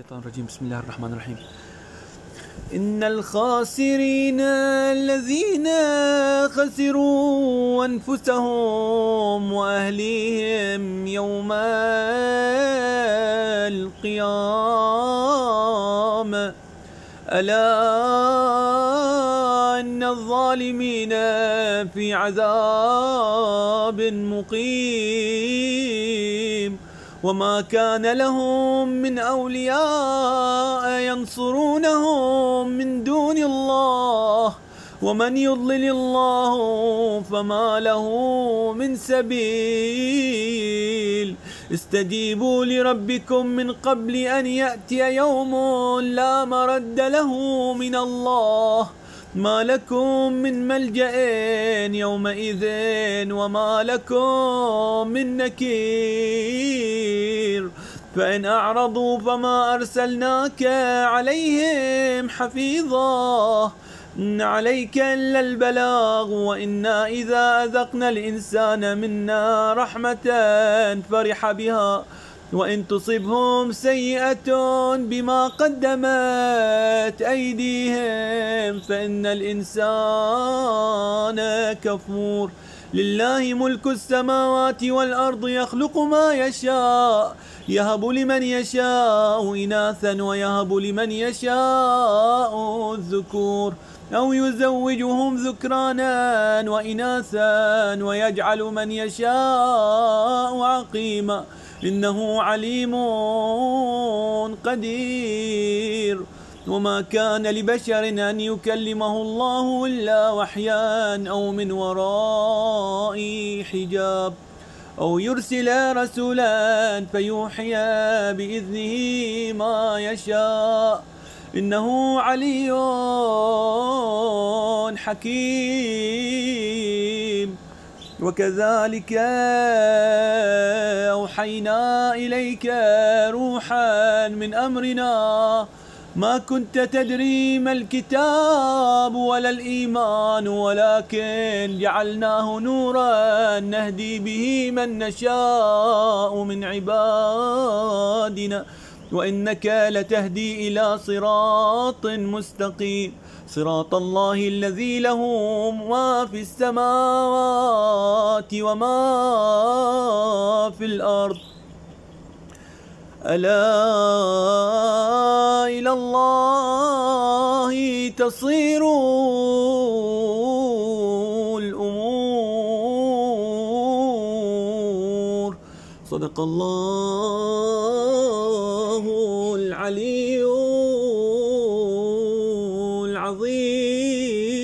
الشيطان الرجيم بسم الله الرحمن الرحيم إن الخاسرين الذين خسروا أنفسهم وأهليهم يوم القيامة ألا إن الظالمين في عذاب مقيم وما كان لهم من أولياء ينصرونهم من دون الله ومن يضلل الله فما له من سبيل استجيبوا لربكم من قبل أن يأتي يوم لا مرد له من الله ما لكم من ملجئين يومئذ وما لكم من نكير فإن أعرضوا فما أرسلناك عليهم حفيظا إن عليك إلا البلاغ وإنا إذا أذقنا الإنسان منا رحمة فرح بها وإن تصبهم سيئة بما قدمت أيديهم فإن الإنسان كفور لله ملك السماوات والأرض يخلق ما يشاء يهب لمن يشاء إناثا ويهب لمن يشاء الذكور أو يزوجهم ذكرانا وإناثا ويجعل من يشاء عقيما إنه عليم قدير وما كان لبشر أن يكلمه الله إلا وحيان أو من وراء حجاب أو يرسل رسولا فيوحي بإذنه ما يشاء إنه علي حكيم وكذلك أوحينا إليك روحا من أمرنا ما كنت تدري ما الكتاب ولا الإيمان ولكن جعلناه نورا نهدي به من نشاء من عبادنا وإنك لتهدي إلى صراط مستقيم صراط الله الذي له ما في السماوات وما في الأرض ألا الله تصير الأمور صدق الله العلي العظيم